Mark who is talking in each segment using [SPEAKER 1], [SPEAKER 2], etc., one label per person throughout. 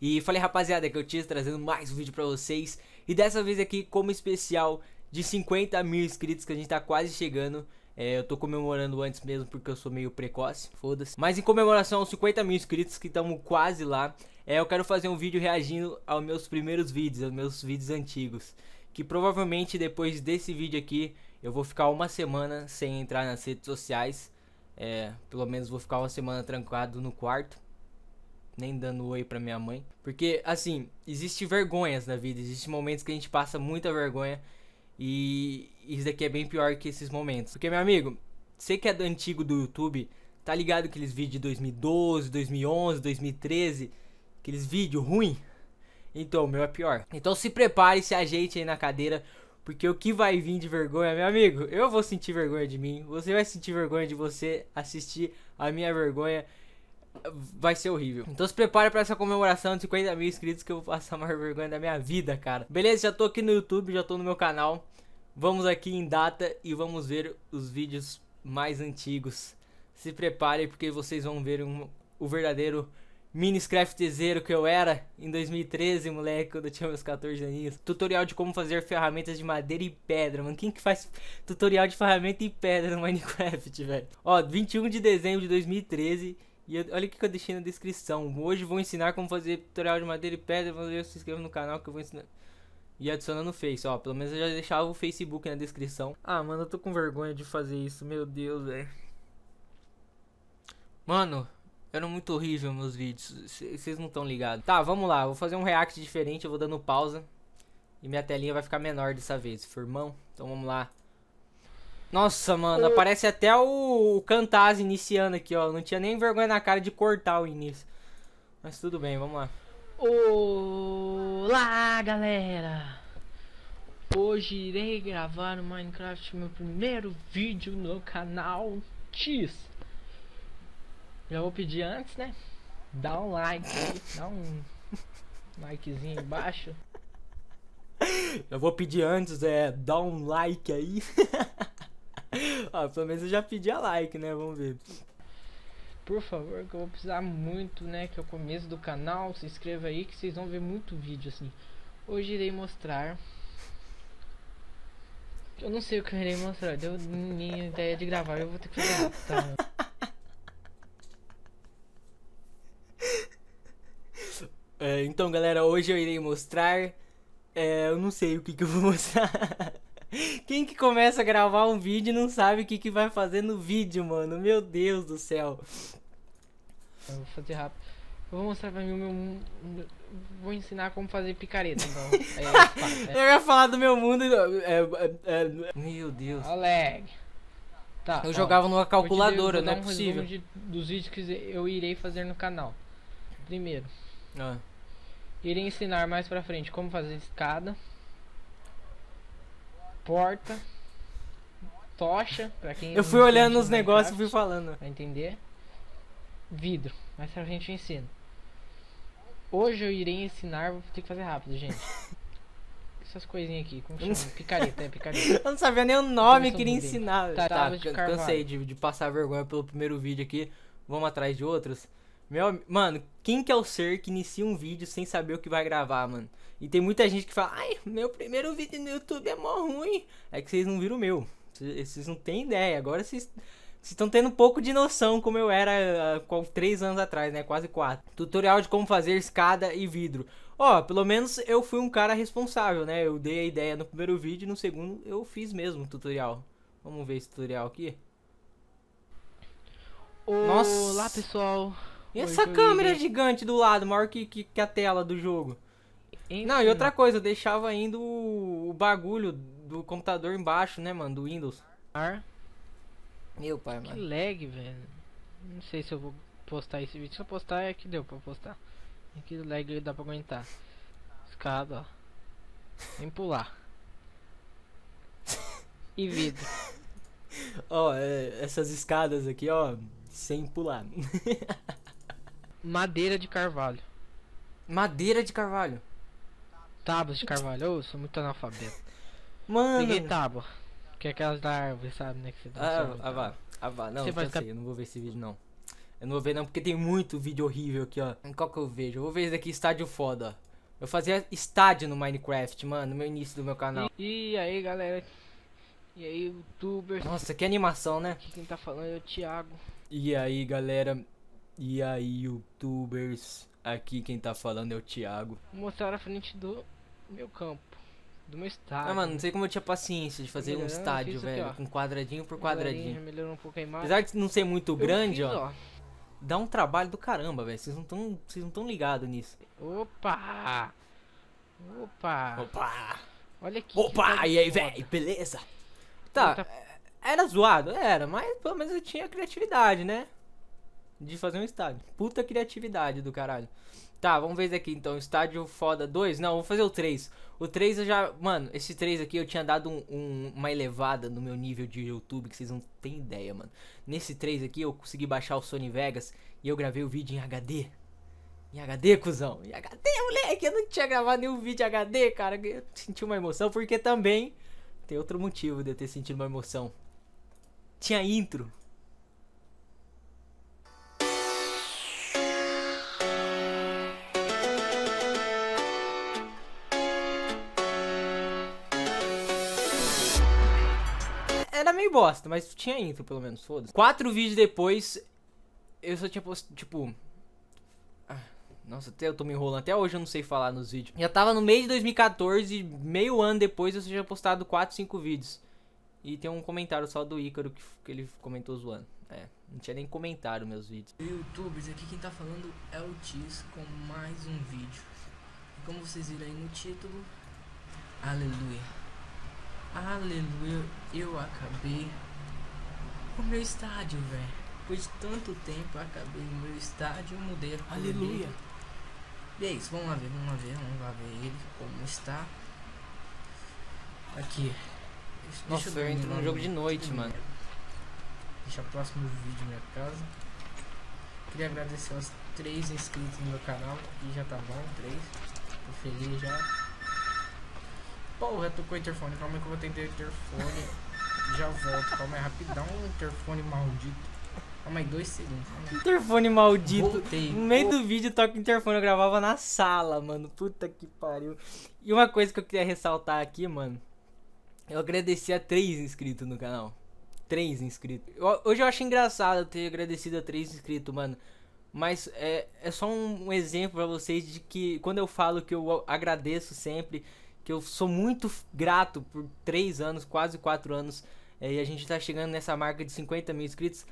[SPEAKER 1] E falei, rapaziada, que eu tinha trazendo mais um vídeo pra vocês. E dessa vez aqui, como especial de 50 mil inscritos, que a gente tá quase chegando. É, eu tô comemorando antes mesmo, porque eu sou meio precoce, foda-se. Mas em comemoração aos 50 mil inscritos, que estamos quase lá, é, eu quero fazer um vídeo reagindo aos meus primeiros vídeos, aos meus vídeos antigos. Que provavelmente depois desse vídeo aqui, eu vou ficar uma semana sem entrar nas redes sociais. É, pelo menos vou ficar uma semana trancado no quarto nem dando oi pra minha mãe. Porque, assim, existe vergonhas na vida, existe momentos que a gente passa muita vergonha. E isso daqui é bem pior que esses momentos. Porque, meu amigo, você que é do antigo do YouTube, tá ligado aqueles vídeos de 2012, 2011, 2013? Aqueles vídeos ruim? Então, o meu é pior. Então se prepare, se ajeite aí na cadeira, porque o que vai vir de vergonha, meu amigo, eu vou sentir vergonha de mim, você vai sentir vergonha de você assistir a minha vergonha vai ser horrível. Então se prepare para essa comemoração de 50 mil inscritos que eu vou passar a maior vergonha da minha vida, cara. Beleza, já tô aqui no YouTube, já tô no meu canal. Vamos aqui em data e vamos ver os vídeos mais antigos. Se prepare porque vocês vão ver um, o verdadeiro miniscraftzeiro que eu era em 2013, moleque, quando eu tinha meus 14 aninhos. Tutorial de como fazer ferramentas de madeira e pedra, mano. Quem que faz tutorial de ferramenta e pedra no Minecraft, velho? Ó, 21 de dezembro de 2013 e eu, olha o que eu deixei na descrição. Hoje vou ensinar como fazer tutorial de madeira e pedra. Valeu, se inscreva no canal que eu vou ensinar. E adicionando no Face, ó. Pelo menos eu já deixava o Facebook na descrição. Ah, mano, eu tô com vergonha de fazer isso. Meu Deus, velho. Mano, eram muito horrível meus vídeos. Vocês não estão ligados. Tá, vamos lá. Vou fazer um react diferente. Eu vou dando pausa. E minha telinha vai ficar menor dessa vez, firmão. Então vamos lá. Nossa, mano, aparece até o, o Cantaz iniciando aqui, ó. Não tinha nem vergonha na cara de cortar o início. Mas tudo bem, vamos lá. Olá, galera! Hoje irei gravar o Minecraft, meu primeiro vídeo no canal X. Já vou pedir antes, né? Dá um like aí, dá um likezinho embaixo. Eu vou pedir antes, é, dá um like aí. Ah, pelo menos eu já pedi a like, né? Vamos ver. Por favor, que eu vou precisar muito, né? Que é o começo do canal. Se inscreva aí que vocês vão ver muito vídeo, assim. Hoje irei mostrar... Eu não sei o que eu irei mostrar. Deu minha ideia de gravar. Eu vou ter que fazer... Tá. É, então, galera, hoje eu irei mostrar... É, eu não sei o que, que eu vou mostrar. Quem que começa a gravar um vídeo e não sabe o que, que vai fazer no vídeo, mano? Meu Deus do céu. Eu vou fazer rápido. Eu vou mostrar pra mim o meu mundo. Vou ensinar como fazer picareta, então. é. Eu ia falar do meu mundo e. É, é, é meu Deus. Oleg. Tá. Eu ó, jogava numa calculadora, não é um possível. De, dos vídeos que eu irei fazer no canal. Primeiro. Ah. Irei ensinar mais pra frente como fazer escada porta, tocha, pra quem. Eu fui olhando os negócios e fui falando. Pra entender? Vidro. Mas pra gente ensina. Hoje eu irei ensinar, vou ter que fazer rápido, gente. Essas coisinhas aqui, como chama? Picareta, é picareta. eu não sabia nem o nome que queria ensinar. Tá, tá de cansei de, de passar vergonha pelo primeiro vídeo aqui. Vamos atrás de outros? Meu, mano, quem que é o ser que inicia um vídeo sem saber o que vai gravar, mano? E tem muita gente que fala, ai, meu primeiro vídeo no YouTube é mó ruim. É que vocês não viram o meu. Vocês não têm ideia. Agora vocês estão tendo um pouco de noção como eu era uh, três anos atrás, né? Quase quatro. Tutorial de como fazer escada e vidro. Ó, oh, pelo menos eu fui um cara responsável, né? Eu dei a ideia no primeiro vídeo e no segundo eu fiz mesmo o tutorial. Vamos ver esse tutorial aqui. Olá, pessoal. E essa câmera gigante do lado, maior que, que, que a tela do jogo? Enfim. Não, e outra coisa, eu deixava ainda o, o, bagulho do computador embaixo, né, mano, do Windows. Meu pai, mano. Que lag, velho. Não sei se eu vou postar esse vídeo. Se eu postar, é que deu pra postar. E é que lag dá pra aguentar. Escada, ó. Vem pular. e vida. Ó, oh, essas escadas aqui, ó, sem pular. Madeira de carvalho. Madeira de carvalho? Tábuas de carvalho. Eu sou muito analfabeto. Mano. E tábua. Que é aquelas da árvore, sabe, né? Que você dá ah, ah vá. Ah, vá. Não, você vai ficar... eu não vou ver esse vídeo, não. Eu não vou ver, não, porque tem muito vídeo horrível aqui, ó. Qual que eu vejo? Eu vou ver esse daqui, estádio foda. Eu fazia estádio no Minecraft, mano, no início do meu canal. E, e aí, galera? E aí, youtubers? Nossa, que animação, né? Aqui quem tá falando é o Thiago. E aí, galera? E aí, youtubers? Aqui quem tá falando é o Thiago. Vou mostrar a frente do meu campo, do meu ah, estádio. Ah, mano, não sei como eu tinha paciência de fazer Melhorando, um estádio, velho, aqui, com quadradinho por quadradinho. Melhorou um pouco a imagem. Apesar de não ser muito eu grande, fiz, ó, ó, Dá um trabalho do caramba, velho. Vocês não tão, vocês não tão ligados nisso. Opa! Opa! Opa! Olha aqui. Opa! E aí, velho, beleza? Tá, tá. Era zoado? Era, mas pelo menos eu tinha criatividade, né? de fazer um estádio. Puta criatividade do caralho. Tá, vamos ver daqui aqui então. Estádio foda 2? Não, vou fazer o 3. O 3 eu já. Mano, esse 3 aqui eu tinha dado um, um, uma elevada no meu nível de YouTube que vocês não tem ideia, mano. Nesse 3 aqui eu consegui baixar o Sony Vegas e eu gravei o vídeo em HD. Em HD, cuzão. Em HD, moleque. Eu não tinha gravado nenhum vídeo em HD, cara. Eu senti uma emoção porque também tem outro motivo de eu ter sentido uma emoção. Tinha intro. Era meio bosta, mas tinha intro, pelo menos, foda-se. Quatro vídeos depois, eu só tinha postado, tipo... Ah, nossa, até eu tô me enrolando, até hoje eu não sei falar nos vídeos. Já tava no meio de 2014, meio ano depois eu só tinha postado 4, 5 vídeos. E tem um comentário só do Ícaro que, que ele comentou zoando. É, não tinha nem comentário meus vídeos. Youtubers, aqui quem tá falando é o Tis com mais um vídeo. E como vocês viram aí no título, aleluia. Aleluia, eu acabei o meu estádio, velho. Depois de tanto tempo, acabei o meu estádio, mudei. Aleluia. E é isso, vamos lá ver, vamos lá ver, vamos lá ver ele, como está. Aqui. Nossa, Deixa eu, eu entro num jogo de noite, mano. Deixa o próximo vídeo minha casa. Queria agradecer aos três inscritos no meu canal, e já tá bom, três. Tô feliz já. Porra, tô com o interfone. Calma aí que eu vou atender o interfone. Já volto. Calma aí, rapidão. Interfone maldito. Calma aí, dois segundos. Aí. Interfone maldito. Voltei. No meio do vídeo toca o interfone. Eu gravava na sala, mano. Puta que pariu. E uma coisa que eu queria ressaltar aqui, mano. Eu agradeci a três inscritos no canal. Três inscritos. Eu, hoje eu acho engraçado ter agradecido a três inscritos, mano. Mas é, é só um, um exemplo para vocês de que quando eu falo que eu agradeço sempre que eu sou muito grato por três anos, quase quatro anos, é, e a gente tá chegando nessa marca de 50 mil inscritos.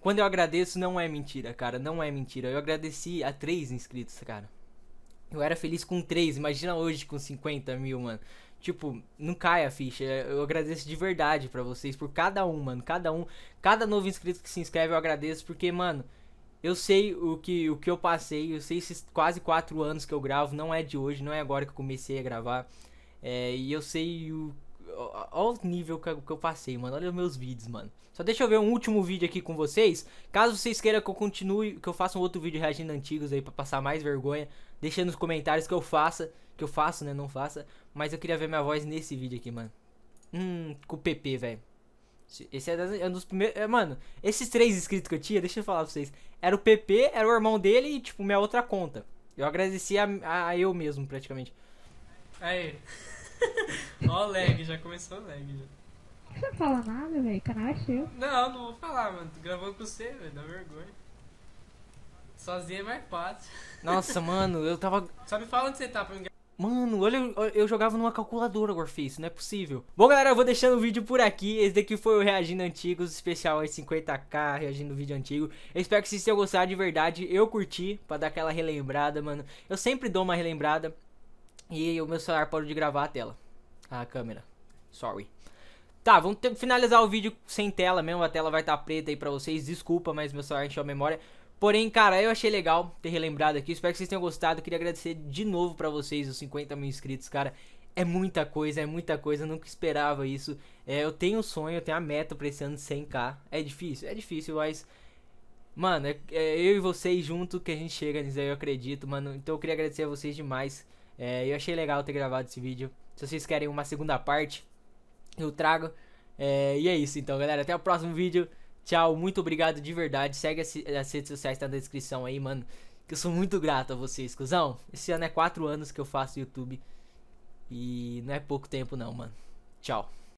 [SPEAKER 1] Quando eu agradeço, não é mentira, cara, não é mentira. Eu agradeci a três inscritos, cara. Eu era feliz com três, imagina hoje com 50 mil, mano. Tipo, não cai a ficha. Eu agradeço de verdade para vocês por cada um, mano. Cada um, cada novo inscrito que se inscreve, eu agradeço porque, mano, eu sei o que, o que eu passei. Eu sei esses quase quatro anos que eu gravo. Não é de hoje, não é agora que eu comecei a gravar. É, e eu sei o. Olha o nível que eu, passei, mano. Olha os meus vídeos, mano. Só deixa eu ver um último vídeo aqui com vocês. Caso vocês queiram que eu continue, que eu faça um outro vídeo reagindo antigos aí pra passar mais vergonha, deixa nos comentários que eu faça. Que eu faço, né? Não faça. Mas eu queria ver minha voz nesse vídeo aqui, mano. Hum, com o PP, velho. Esse é, das, é um dos primeiros. É, mano, esses três inscritos que eu tinha, deixa eu falar pra vocês. Era o PP, era o irmão dele e, tipo, minha outra conta. Eu agradeci a, a, a eu mesmo, praticamente. Aí. Ó, lag, já começou o lag. Já. Você não fala nada, velho. Canal é Não, não vou falar, mano. Tô gravando com você, velho. Dá vergonha. Sozinho é mais fácil. Nossa, mano, eu tava. Só me fala onde você tá pra me Mano, olha, eu jogava numa calculadora isso não é possível. Bom, galera, eu vou deixando o vídeo por aqui. Esse daqui foi o Reagindo Antigos, especial aí 50k, reagindo vídeo antigo. Eu espero que vocês tenham gostado de verdade. Eu curti, pra dar aquela relembrada, mano. Eu sempre dou uma relembrada. E o meu celular parou de gravar a tela. A câmera. Sorry. Tá, vamos ter, finalizar o vídeo sem tela mesmo. A tela vai estar tá preta aí pra vocês. Desculpa, mas meu celular encheu a memória. Porém, cara, eu achei legal ter relembrado aqui. Espero que vocês tenham gostado. Queria agradecer de novo pra vocês, os 50 mil inscritos, cara. É muita coisa, é muita coisa. Eu nunca esperava isso. É, eu tenho um sonho, eu tenho a meta pra esse ano de 100k. É difícil? É difícil, mas... Mano, é, é eu e vocês junto que a gente chega nisso aí, eu acredito, mano. Então eu queria agradecer a vocês demais é, eu achei legal ter gravado esse vídeo. Se vocês querem uma segunda parte, eu trago. É, e é isso então, galera. Até o próximo vídeo. Tchau, muito obrigado de verdade. Segue as, as redes sociais, tá na descrição aí, mano. Que eu sou muito grato a vocês, cuzão. Esse ano é 4 anos que eu faço YouTube. E não é pouco tempo não, mano. Tchau.